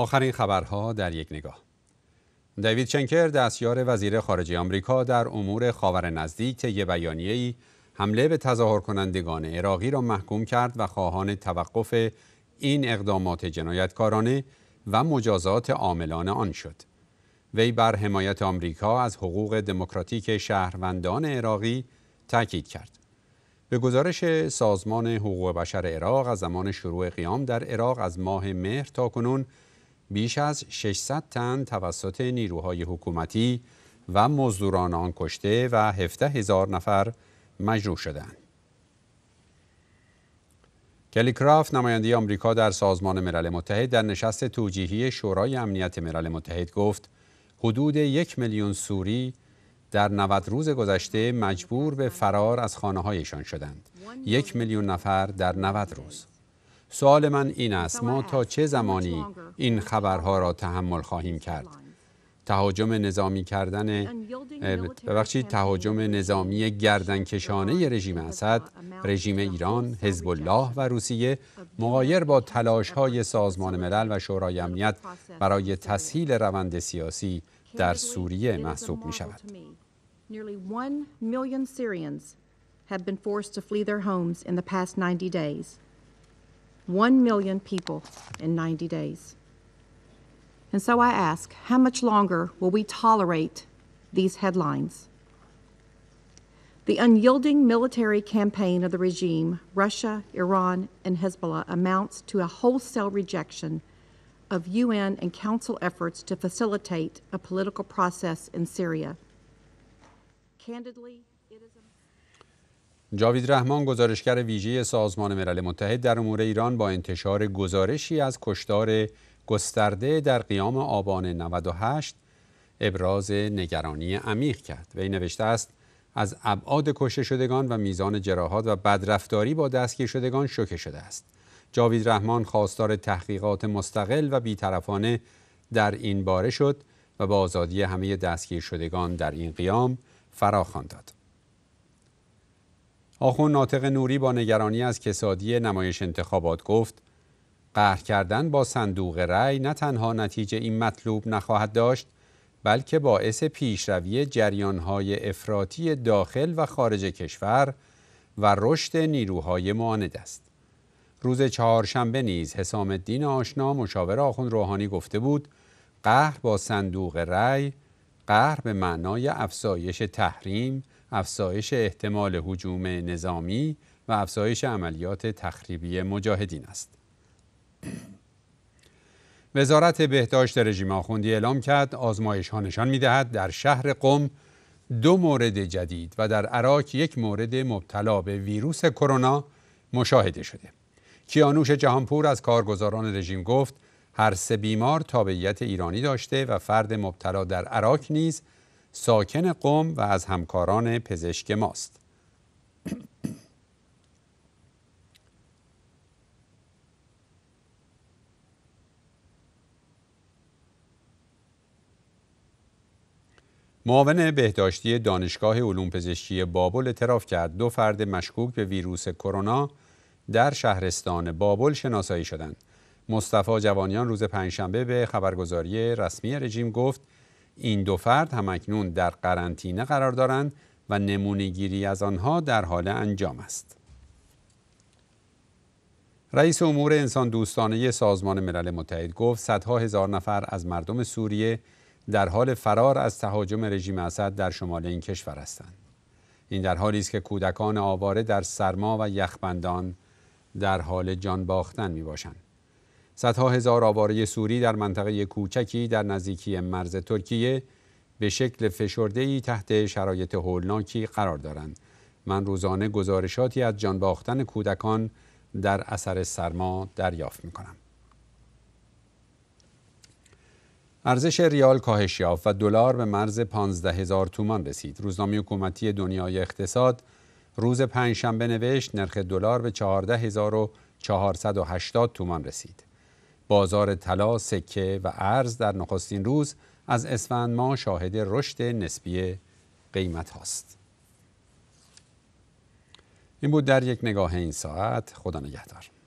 آخرین خبرها در یک نگاه دیوید چنکر دستیار وزیر خارجه آمریکا در امور خاور نزدیک طی بیانیه‌ای حمله به تظاهر کنندگان عراقی را محکوم کرد و خواهان توقف این اقدامات جنایتکارانه و مجازات عاملان آن شد. وی بر حمایت آمریکا از حقوق دموکراتیک شهروندان عراقی تاکید کرد. به گزارش سازمان حقوق بشر عراق از زمان شروع قیام در عراق از ماه مهر تا کنون بیش از 600 تن توسط نیروهای حکومتی و مزدوران آن کشته و 17 هزار نفر مجروح شدند. کلی کرافت نماینده آمریکا در سازمان ملل متحد در نشست توجیهی شورای امنیت ملل متحد گفت حدود یک میلیون سوری در 90 روز گذشته مجبور به فرار از خانه هایشان شدند. یک میلیون نفر در 90 روز. سوال من این است ما تا چه زمانی این خبرها را تحمل خواهیم کرد تهاجم نظامی کردن ببخشید تهاجم نظامی گردنکشانه رژیم اسد رژیم ایران حزب الله و روسیه مغایر با تلاش های سازمان ملل و شورای امنیت برای تسهیل روند سیاسی در سوریه محسوب می شود have been forced to their homes in 1 million people in 90 days. And so I ask, how much longer will we tolerate these headlines? The unyielding military campaign of the regime, Russia, Iran, and Hezbollah, amounts to a wholesale rejection of UN and Council efforts to facilitate a political process in Syria. Candidly, it is a جاوید رحمان گزارشگر ویژه سازمان ملل متحد در امور ایران با انتشار گزارشی از کشتار گسترده در قیام آبان 98 ابراز نگرانی عمیق کرد وی نوشته است از ابعاد کشته شدگان و میزان جراحات و بدرفتاری با دستگیر شدگان شوکه شده است جاوید رحمان خواستار تحقیقات مستقل و بیطرفانه در این باره شد و با آزادی همه دستگیر شدگان در این قیام فراخوان داد آخون ناطق نوری با نگرانی از کسادی نمایش انتخابات گفت قهر کردن با صندوق رأی نه تنها نتیجه این مطلوب نخواهد داشت بلکه باعث پیشروی جریانهای افراطی داخل و خارج کشور و رشد نیروهای معاند است روز چهارشنبه نیز حسام الدین آشنا مشاور آخوند روحانی گفته بود قهر با صندوق رأی قهر به معنای افزایش تحریم افزایش احتمال حجوم نظامی و افزایش عملیات تخریبی مجاهدین است. وزارت بهداشت رژیم آخوندی اعلام کرد آزمایش ها نشان می دهد در شهر قم دو مورد جدید و در عراق یک مورد مبتلا به ویروس کرونا مشاهده شده. کیانوش جهانپور از کارگزاران رژیم گفت هر سه بیمار تابعیت ایرانی داشته و فرد مبتلا در عراق نیز ساکن قوم و از همکاران پزشک ماست معاون بهداشتی دانشگاه علوم پزشکی بابل اعتراف کرد دو فرد مشکوک به ویروس کرونا در شهرستان بابل شناسایی شدند. مصطفی جوانیان روز پنجشنبه به خبرگزاری رسمی رژیم گفت این دو فرد همکنون در قرنطینه قرار دارند و نمونه از آنها در حال انجام است. رئیس امور انسان دوستانه سازمان ملل متحد گفت صدها هزار نفر از مردم سوریه در حال فرار از تهاجم رژیم اسد در شمال این کشور هستند. این در حالی است که کودکان آواره در سرما و یخبندان در حال جان باختن می باشند. صدها هزار آواره سوری در منطقه کوچکی در نزدیکی مرز ترکیه به شکل فشرده‌ای تحت شرایط هولناکی قرار دارند. من روزانه گزارشاتی از جان باختن کودکان در اثر سرما دریافت می کنم. ارزش ریال کاهش یافت و دلار به مرز 15 هزار تومان رسید. روزنامه حکومتی دنیای اقتصاد روز پنجشنبه نوشت نرخ دلار به هزار 14480 تومان رسید. بازار طلا، سکه و ارز در نخستین روز از اسفند ما شاهد رشد نسبی قیمت هاست. این بود در یک نگاه این ساعت خدا نگهدار.